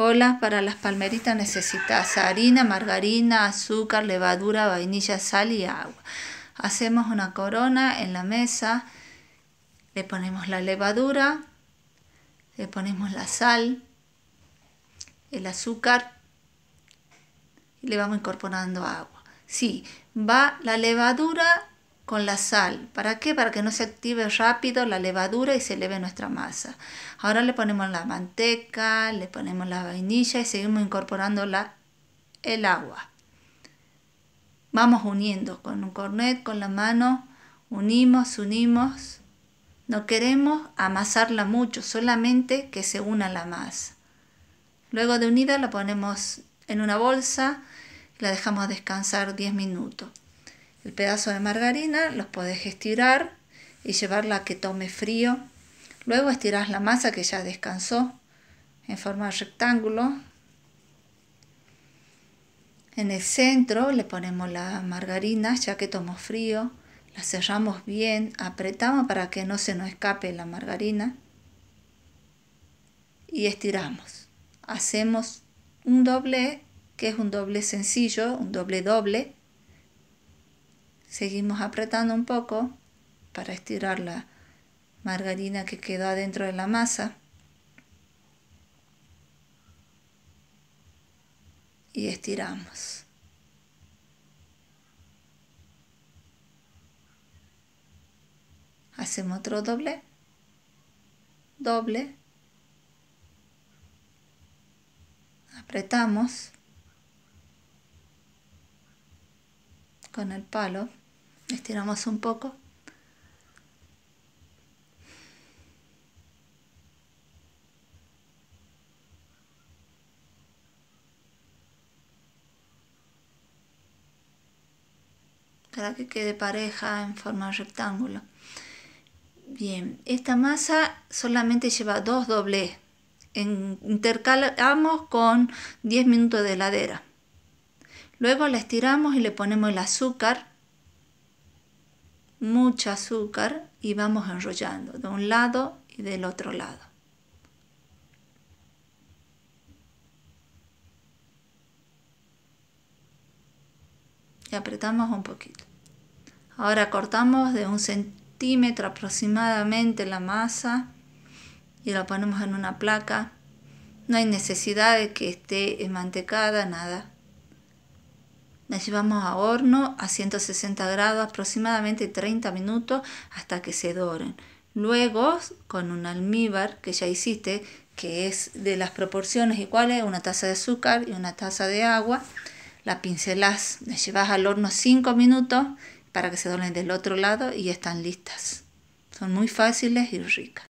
Hola, para las palmeritas necesitas harina, margarina, azúcar, levadura, vainilla, sal y agua. Hacemos una corona en la mesa, le ponemos la levadura, le ponemos la sal, el azúcar y le vamos incorporando agua. Sí, va la levadura con la sal. ¿Para qué? Para que no se active rápido la levadura y se eleve nuestra masa. Ahora le ponemos la manteca, le ponemos la vainilla y seguimos incorporando el agua. Vamos uniendo con un cornet, con la mano, unimos, unimos. No queremos amasarla mucho, solamente que se una la masa. Luego de unida la ponemos en una bolsa y la dejamos descansar 10 minutos el pedazo de margarina, los podés estirar y llevarla a que tome frío. Luego estirás la masa que ya descansó en forma de rectángulo. En el centro le ponemos la margarina ya que tomó frío. La cerramos bien, apretamos para que no se nos escape la margarina. Y estiramos. Hacemos un doble, que es un doble sencillo, un doble doble Seguimos apretando un poco para estirar la margarina que quedó adentro de la masa. Y estiramos. Hacemos otro doble. Doble. Apretamos con el palo Estiramos un poco. para que quede pareja en forma de rectángulo. Bien, esta masa solamente lleva dos dobles. Intercalamos con 10 minutos de heladera. Luego la estiramos y le ponemos el azúcar mucho azúcar y vamos enrollando de un lado y del otro lado. Y apretamos un poquito. Ahora cortamos de un centímetro aproximadamente la masa y la ponemos en una placa. No hay necesidad de que esté mantecada, nada las llevamos a horno a 160 grados aproximadamente 30 minutos hasta que se doren. Luego, con un almíbar que ya hiciste, que es de las proporciones iguales, una taza de azúcar y una taza de agua, la pincelás, las llevas al horno 5 minutos para que se doren del otro lado y están listas. Son muy fáciles y ricas.